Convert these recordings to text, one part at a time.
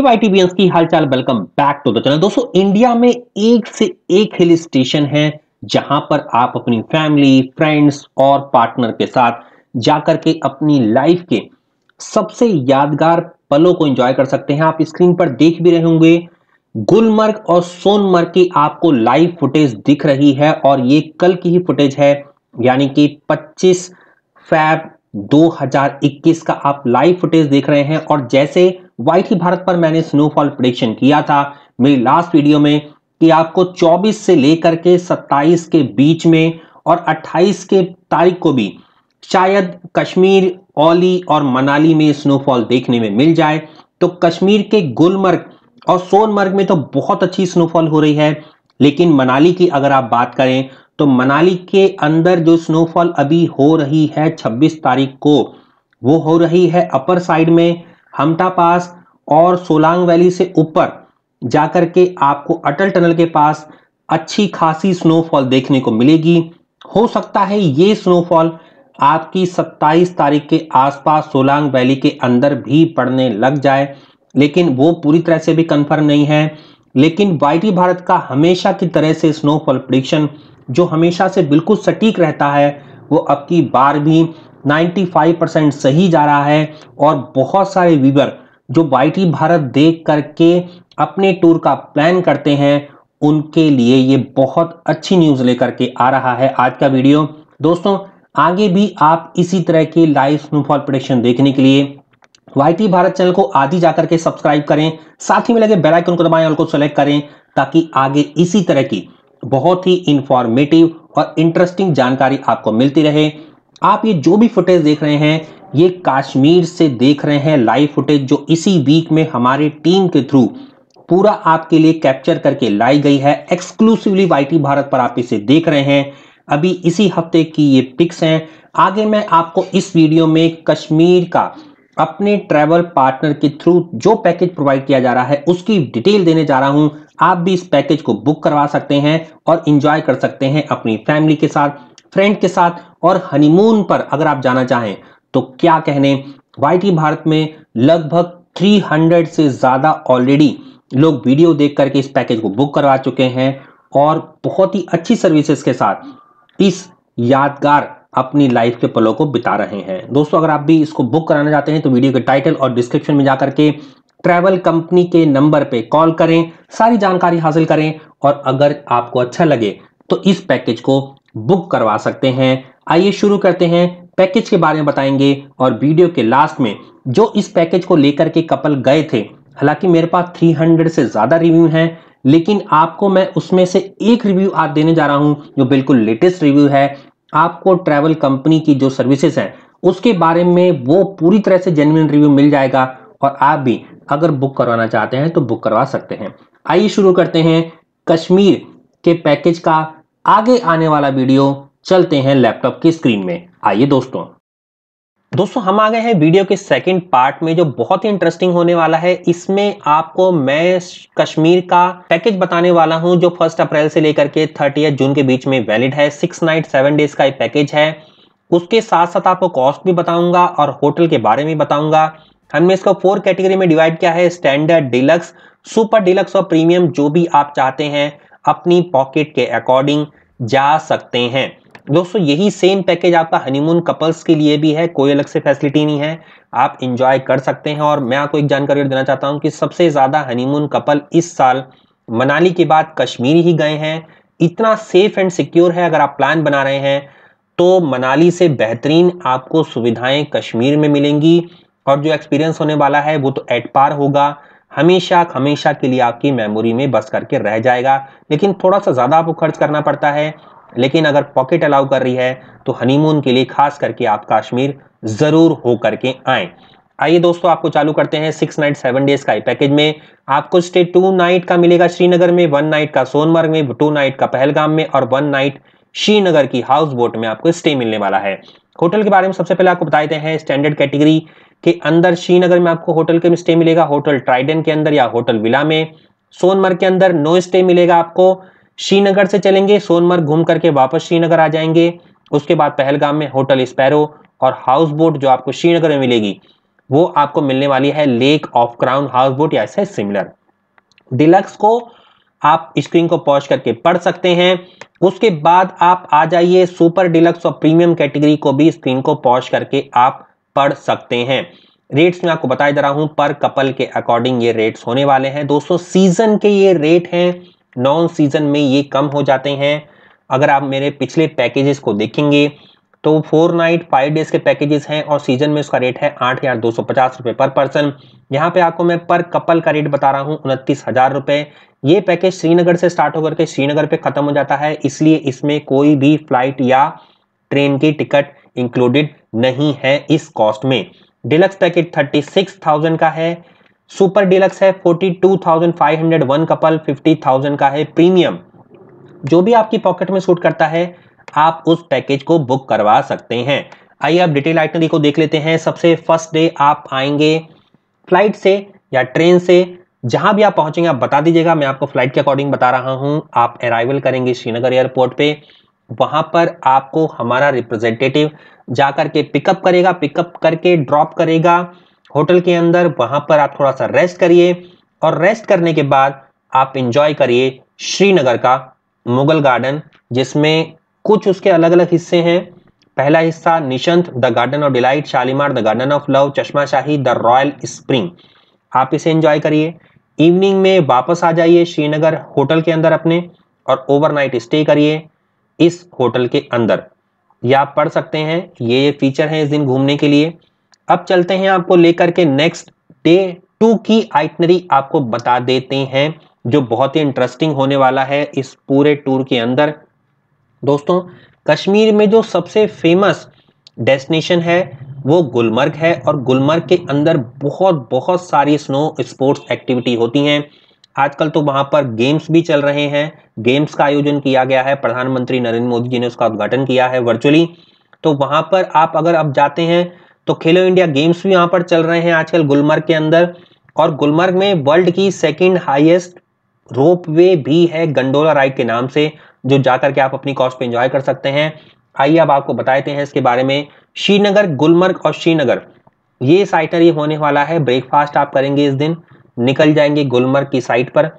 की हालचाल welcome back to the channel दोस्तों इंडिया में एक से एक हिल स्टेशन है जहां पर आप अपनी फैमिली फ्रेंड्स और पार्टनर के साथ जाकर के अपनी लाइफ के सबसे यादगार पलों को एंजॉय कर सकते हैं आप स्क्रीन पर देख भी रहे होंगे गुलमर्ग और सोनमर्ग की आपको लाइव फुटेज दिख रही है और ये कल की ही फुटेज है यानी कि पच्चीस फैब दो का आप लाइव फुटेज देख रहे हैं और जैसे वाइटली भारत पर मैंने स्नोफॉल प्रडिक्शन किया था मेरी लास्ट वीडियो में कि आपको 24 से लेकर के 27 के बीच में और 28 के तारीख को भी शायद कश्मीर ओली और मनाली में स्नोफॉल देखने में मिल जाए तो कश्मीर के गुलमर्ग और सोनमर्ग में तो बहुत अच्छी स्नोफॉल हो रही है लेकिन मनाली की अगर आप बात करें तो मनाली के अंदर जो स्नोफॉल अभी हो रही है 26 तारीख को वो हो रही है अपर साइड में हमटा पास और सोलांग वैली से ऊपर जाकर के आपको अटल टनल के पास अच्छी खासी स्नोफॉल देखने को मिलेगी हो सकता है ये स्नोफॉल आपकी 27 तारीख के आसपास सोलांग वैली के अंदर भी पड़ने लग जाए लेकिन वो पूरी तरह से भी कंफर्म नहीं है लेकिन वाई भारत का हमेशा की तरह से स्नोफॉल प्रिडिक्शन जो हमेशा से बिल्कुल सटीक रहता है वो अब की बार भी 95 परसेंट सही जा रहा है और बहुत सारे वीवर जो बाईटी भारत देख करके अपने टूर का प्लान करते हैं उनके लिए ये बहुत अच्छी न्यूज़ लेकर के आ रहा है आज का वीडियो दोस्तों आगे भी आप इसी तरह की लाइव स्नोफॉल प्रोडिक्शन देखने के लिए वाईटी भारत चैनल को आदि जाकर के सब्सक्राइब करें साथ ही में लगे बेल आइकन को दबाएं और को सेलेक्ट करें ताकि आगे इसी तरह की बहुत ही इंफॉर्मेटिव और इंटरेस्टिंग जानकारी आपको मिलती रहे आप ये जो भी फुटेज देख रहे हैं ये कश्मीर से देख रहे हैं लाइव फुटेज जो इसी वीक में हमारे टीम के थ्रू पूरा आपके लिए कैप्चर करके लाई गई है एक्सक्लूसिवली वाईटी भारत पर आप इसे देख रहे हैं अभी इसी हफ्ते की ये पिक्स हैं आगे मैं आपको इस वीडियो में कश्मीर का अपने ट्रैवल पार्टनर के थ्रू जो पैकेज प्रोवाइड किया जा रहा है उसकी डिटेल देने जा रहा हूं आप भी इस पैकेज को बुक करवा सकते हैं और इंजॉय कर सकते हैं अपनी फैमिली के साथ फ्रेंड के साथ और हनीमून पर अगर आप जाना चाहें तो क्या कहने वाईटी भारत में लगभग 300 से ज़्यादा ऑलरेडी लोग वीडियो देख करके इस पैकेज को बुक करवा चुके हैं और बहुत ही अच्छी सर्विसेज के साथ इस यादगार अपनी लाइफ के पलों को बिता रहे हैं दोस्तों अगर आप भी इसको बुक कराना चाहते हैं तो वीडियो के टाइटल और डिस्क्रिप्शन में जाकर के ट्रैवल कंपनी के नंबर पे कॉल करें सारी जानकारी हासिल करें और अगर आपको अच्छा लगे तो इस पैकेज को बुक करवा सकते हैं आइए शुरू करते हैं पैकेज के बारे में बताएंगे और वीडियो के लास्ट में जो इस पैकेज को लेकर के कपल गए थे हालांकि मेरे पास 300 से ज़्यादा रिव्यू हैं लेकिन आपको मैं उसमें से एक रिव्यू आज देने जा रहा हूँ जो बिल्कुल लेटेस्ट रिव्यू है आपको ट्रैवल कंपनी की जो सर्विसेज हैं उसके बारे में वो पूरी तरह से जेन्यन रिव्यू मिल जाएगा और आप भी अगर बुक करवाना चाहते हैं तो बुक करवा सकते हैं आइए शुरू करते हैं कश्मीर के पैकेज का आगे आने वाला वीडियो चलते हैं लैपटॉप की स्क्रीन में आइए दोस्तों दोस्तों हम आ गए हैं वीडियो के सेकंड पार्ट में जो बहुत ही इंटरेस्टिंग होने वाला है इसमें आपको मैं कश्मीर का पैकेज बताने वाला हूं जो फर्स्ट अप्रैल से लेकर के थर्टी जून के बीच में वैलिड है सिक्स नाइट सेवन डेज का पैकेज है उसके साथ साथ आपको कॉस्ट भी बताऊंगा और होटल के बारे में बताऊंगा हमने इसको फोर कैटेगरी में डिवाइड किया है स्टैंडर्ड डिलक्स सुपर डिलक्स और प्रीमियम जो भी आप चाहते हैं अपनी पॉकेट के अकॉर्डिंग जा सकते हैं दोस्तों यही सेम पैकेज आपका हनीमून कपल्स के लिए भी है कोई अलग से फैसिलिटी नहीं है आप इंजॉय कर सकते हैं और मैं आपको एक जानकारी देना चाहता हूँ कि सबसे ज़्यादा हनीमून कपल इस साल मनाली के बाद कश्मीर ही गए हैं इतना सेफ एंड सिक्योर है अगर आप प्लान बना रहे हैं तो मनाली से बेहतरीन आपको सुविधाएं कश्मीर में मिलेंगी और जो एक्सपीरियंस होने वाला है वो तो एट पार होगा हमेशा हमेशा के लिए आपकी मेमोरी में बस करके रह जाएगा लेकिन थोड़ा सा ज़्यादा आपको खर्च करना पड़ता है लेकिन अगर पॉकेट अलाउ कर रही है तो हनीमून के लिए खास करके आप कश्मीर ज़रूर हो करके आएँ आइए दोस्तों आपको चालू करते हैं सिक्स नाइट सेवन डेज का पैकेज में आपको स्टे टू नाइट का मिलेगा श्रीनगर में वन नाइट का सोनमर्ग में टू नाइट का पहलगाम में और वन नाइट श्रीनगर की हाउस बोट में आपको स्टे मिलने वाला है होटल के बारे में सबसे पहले आपको बता देते हैं स्टैंडर्ड कैटेगरी के अंदर श्रीनगर में आपको होटल के स्टे मिलेगा होटल ट्राइडन के अंदर या होटल विला में सोनमर्ग के अंदर नो स्टे मिलेगा आपको श्रीनगर से चलेंगे सोनमर्ग घूम करके वापस श्रीनगर आ जाएंगे उसके बाद पहलगाम में होटल स्पैरो और हाउस बोट जो आपको श्रीनगर में मिलेगी वो आपको मिलने वाली है lake of crown house boat या सिमिलर डिलक्स को आप स्क्रीन को पॉज करके पढ़ सकते हैं उसके बाद आप आ जाइए सुपर डिलक्स और प्रीमियम कैटेगरी को भी स्क्रीन को पॉज करके आप पढ़ सकते हैं रेट्स में आपको बता दे रहा हूँ पर कपल के अकॉर्डिंग ये रेट्स होने वाले हैं दोस्तों सीजन के ये रेट हैं नॉन सीजन में ये कम हो जाते हैं अगर आप मेरे पिछले पैकेजेस को देखेंगे तो फोर नाइट फाइव डेज के पैकेजेस हैं और सीजन में उसका रेट है आठ हज़ार दो सौ पचास रुपये पर पर्सन यहाँ पे आपको मैं पर कपल का रेट बता रहा हूँ उनतीस हज़ार रुपये ये पैकेज श्रीनगर से स्टार्ट होकर के श्रीनगर पे ख़त्म हो जाता है इसलिए इसमें कोई भी फ्लाइट या ट्रेन की टिकट इंक्लूडेड नहीं है इस कॉस्ट में deluxe packet thirty six thousand का है सुपर डिलक्स है forty two thousand five hundred one couple fifty thousand का है प्रीमियम जो भी आपकी पॉकेट में सूट करता है आप उस पैकेज को बुक करवा सकते हैं आइए आप डिटेल आइटनरी को देख लेते हैं सबसे फर्स्ट डे आप आएंगे फ्लाइट से या ट्रेन से जहां भी आप पहुंचेंगे आप बता दीजिएगा मैं आपको फ्लाइट के अकॉर्डिंग बता रहा हूं आप अराइवल करेंगे श्रीनगर एयरपोर्ट पे वहां पर आपको हमारा रिप्रेजेंटेटिव जा करके पिकअप करेगा पिकअप करके ड्रॉप करेगा होटल के अंदर वहां पर आप थोड़ा सा रेस्ट करिए और रेस्ट करने के बाद आप इंजॉय करिए श्रीनगर का मुगल गार्डन जिसमें कुछ उसके अलग अलग हिस्से हैं पहला हिस्सा Nishat the garden of delight Shalimar the garden of love Chashma Shahi the royal spring आप इसे एंजॉय करिए इवनिंग में वापस आ जाइए श्रीनगर होटल के अंदर अपने और ओवरनाइट स्टे करिए इस होटल के अंदर ये आप पढ़ सकते हैं ये ये फीचर हैं इस दिन घूमने के लिए अब चलते हैं आपको लेकर के नेक्स्ट डे टू की आइटनरी आपको बता देते हैं जो बहुत ही इंटरेस्टिंग होने वाला है इस पूरे टूर के अंदर दोस्तों कश्मीर में जो सबसे फेमस डेस्टिनेशन है वो गुलमर्ग है और गुलमर्ग के अंदर बहुत बहुत सारी स्नो स्पोर्ट्स एक्टिविटी होती हैं आजकल तो वहां पर गेम्स भी चल रहे हैं गेम्स का आयोजन किया गया है प्रधानमंत्री नरेंद्र मोदी जी ने उसका उद्घाटन किया है वर्चुअली तो वहां पर आप अगर आप जाते हैं तो खेलो इंडिया गेम्स भी यहाँ पर चल रहे हैं आजकल गुलमर्ग के अंदर और गुलमर्ग में वर्ल्ड की सेकेंड हाइएस्ट रोप वे भी है गंडोला राइड के नाम से जो जाकर के आप अपनी कॉस्ट पे एंजॉय कर सकते हैं आइए अब आपको बताते हैं इसके बारे में श्रीनगर गुलमर्ग और श्रीनगर ये साइटर ये होने वाला है ब्रेकफास्ट आप करेंगे इस दिन निकल जाएंगे गुलमर्ग की साइट पर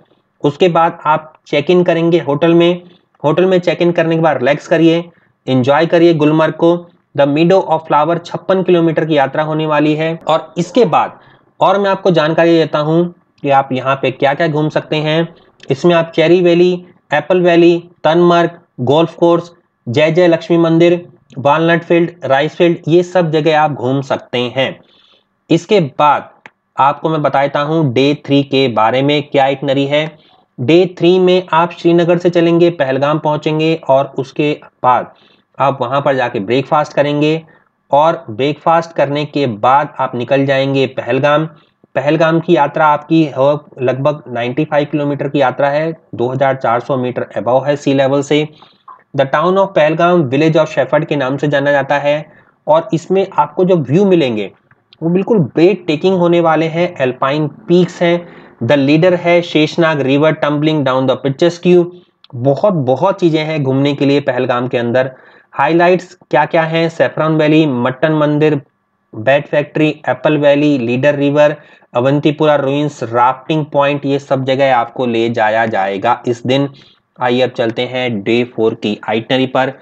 उसके बाद आप चेक इन करेंगे होटल में होटल में चेक इन करने के बाद रिलैक्स करिए इंजॉय करिए गुलमर्ग को द मीडो ऑफ फ्लावर छप्पन किलोमीटर की यात्रा होने वाली है और इसके बाद और मैं आपको जानकारी देता हूँ कि आप यहाँ पे क्या क्या घूम सकते हैं इसमें आप cherry valley apple valley Tangmarg golf course Jai Jai Lakshmi मंदिर वालनट फील्ड राइस फील्ड ये सब जगह आप घूम सकते हैं इसके बाद आपको मैं बताता हूँ डे थ्री के बारे में क्या एक नरी है डे थ्री में आप श्रीनगर से चलेंगे पहलगाम पहुँचेंगे और उसके बाद आप वहाँ पर जाके ब्रेकफास्ट करेंगे और ब्रेकफास्ट करने के बाद आप निकल जाएंगे पहलगाम पहलगाम की यात्रा आपकी लगभग 95 किलोमीटर की यात्रा है 2400 मीटर अबव है सी लेवल से the town of Pahalgam village of shepherd के नाम से जाना जाता है और इसमें आपको जो व्यू मिलेंगे वो बिल्कुल ब्रेक टेकिंग होने वाले हैं एल्पाइन पीक्स हैं द लीडर है Sheshnag river tumbling down the pictures क्यू बहुत बहुत चीज़ें हैं घूमने के लिए पहलगाम के अंदर हाइलाइट्स क्या क्या हैं सेफ्रॉन वैली मट्टन मंदिर bat factory apple valley Lidder river Avantipura ruins rafting point ये सब जगह आपको ले जाया जाएगा इस दिन आइए अब चलते हैं डे फोर की आइटनरी पर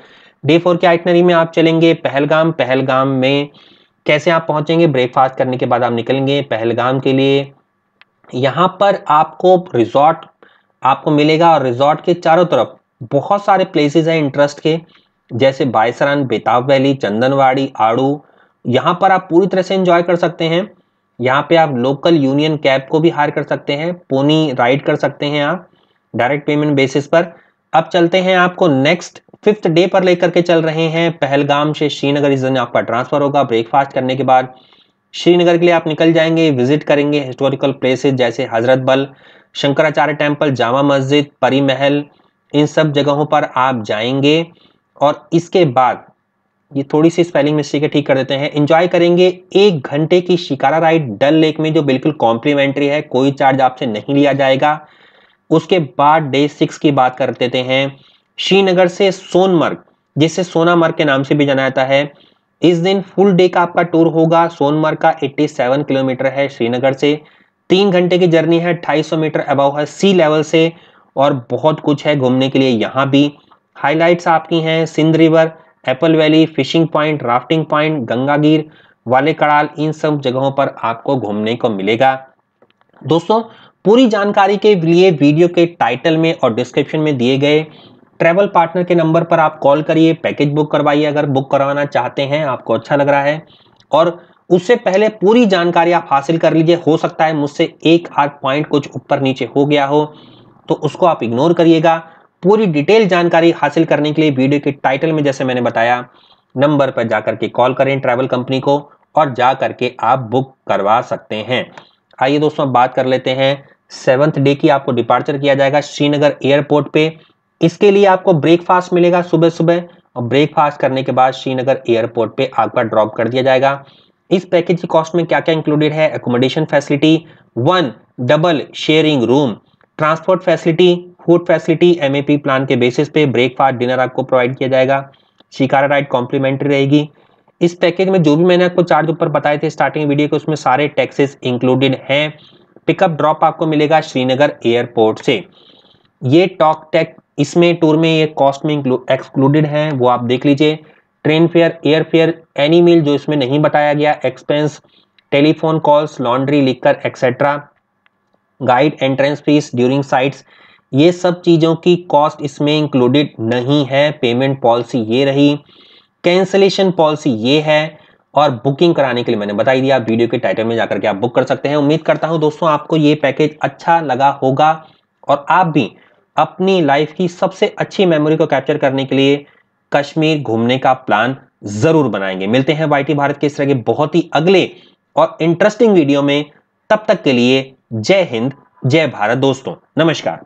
डे फोर की आइटनरी में आप चलेंगे पहलगाम पहलगाम में कैसे आप पहुंचेंगे ब्रेकफास्ट करने के बाद आप निकलेंगे पहलगाम के लिए यहाँ पर आपको रिजॉर्ट आपको मिलेगा और रिजॉर्ट के चारों तरफ बहुत सारे प्लेसेस हैं इंटरेस्ट के जैसे बायसरान बेताब वैली चंदनवाड़ी आड़ू यहाँ पर आप पूरी तरह से इंजॉय कर सकते हैं यहाँ पे आप लोकल यूनियन कैब को भी हायर कर सकते हैं पोनी राइड कर सकते हैं आप डायरेक्ट पेमेंट बेसिस पर अब चलते हैं आपको नेक्स्ट फिफ्थ डे पर लेकर के चल रहे हैं पहलगाम से श्रीनगर इस दिन आपका ट्रांसफर होगा ब्रेकफास्ट करने के बाद श्रीनगर के लिए आप निकल जाएंगे विजिट करेंगे हिस्टोरिकल प्लेसेज जैसे हजरत बल शंकराचार्य टेम्पल जामा मस्जिद परी महल इन सब जगहों पर आप जाएंगे और इसके बाद ये थोड़ी सी स्पेलिंग मिस्टेक ठीक कर देते हैं एंजॉय करेंगे एक घंटे की शिकारा राइड डल लेक में जो बिल्कुल कॉम्प्लीमेंट्री है कोई चार्ज आपसे नहीं लिया जाएगा उसके बाद डे सिक्स की बात कर देते हैं श्रीनगर से सोनमर्ग जिसे सोनामर्ग के नाम से भी जाना जाता है इस दिन फुल डे का आपका टूर होगा सोनमर्ग का 87 किलोमीटर है श्रीनगर से तीन घंटे की जर्नी है 2500 मीटर अबाव है सी लेवल से और बहुत कुछ है घूमने के लिए यहाँ भी हाईलाइट्स आपकी हैं Sindh river apple valley fishing point rafting point Gangangir वाले कड़ाल इन सब जगहों पर आपको घूमने को मिलेगा दोस्तों पूरी जानकारी के लिए वीडियो के टाइटल में और डिस्क्रिप्शन में दिए गए ट्रैवल पार्टनर के नंबर पर आप कॉल करिए पैकेज बुक करवाइए अगर बुक करवाना चाहते हैं आपको अच्छा लग रहा है और उससे पहले पूरी जानकारी आप हासिल कर लीजिए हो सकता है मुझसे एक आध पॉइंट कुछ ऊपर नीचे हो गया हो तो उसको आप इग्नोर करिएगा पूरी डिटेल जानकारी हासिल करने के लिए वीडियो के टाइटल में जैसे मैंने बताया नंबर पर जा करके कॉल करें ट्रैवल कंपनी को और जा करके आप बुक करवा सकते हैं आइए दोस्तों बात कर लेते हैं सेवन्थ डे की आपको डिपार्चर किया जाएगा श्रीनगर एयरपोर्ट पे इसके लिए आपको ब्रेकफास्ट मिलेगा सुबह सुबह और ब्रेकफास्ट करने के बाद श्रीनगर एयरपोर्ट पे आपका ड्रॉप कर दिया जाएगा इस पैकेज की कॉस्ट में क्या क्या इंक्लूडेड है accommodation facility one double sharing room transport facility food facility M plan के बेसिस पे ब्रेकफास्ट डिनर आपको प्रोवाइड किया जाएगा शिकारा राइड कॉम्प्लीमेंट्री रहेगी इस पैकेज में जो भी मैंने आपको चार्ज ऊपर बताए थे स्टार्टिंग वीडियो के उसमें सारे टैक्सेस इंक्लूडेड हैं पिकअप ड्रॉप आपको मिलेगा श्रीनगर एयरपोर्ट से ये टॉक टेक इसमें टूर में ये कॉस्ट में एक्सक्लूडेड है वो आप देख लीजिए train fare air fare any meal जो इसमें नहीं बताया गया expense telephone calls laundry liquor etcetera guide entrance fees during sites ये सब चीज़ों की कॉस्ट इसमें इंक्लूडेड नहीं है पेमेंट पॉलिसी ये रही कैंसलेशन पॉलिसी ये है और बुकिंग कराने के लिए मैंने बताई दिया वीडियो के टाइटल में जाकर के आप बुक कर सकते हैं उम्मीद करता हूँ दोस्तों आपको ये पैकेज अच्छा लगा होगा और आप भी अपनी लाइफ की सबसे अच्छी मेमोरी को कैप्चर करने के लिए कश्मीर घूमने का प्लान जरूर बनाएंगे मिलते हैं वाई भारत के इस तरह के बहुत ही अगले और इंटरेस्टिंग वीडियो में तब तक के लिए जय हिंद जय भारत दोस्तों नमस्कार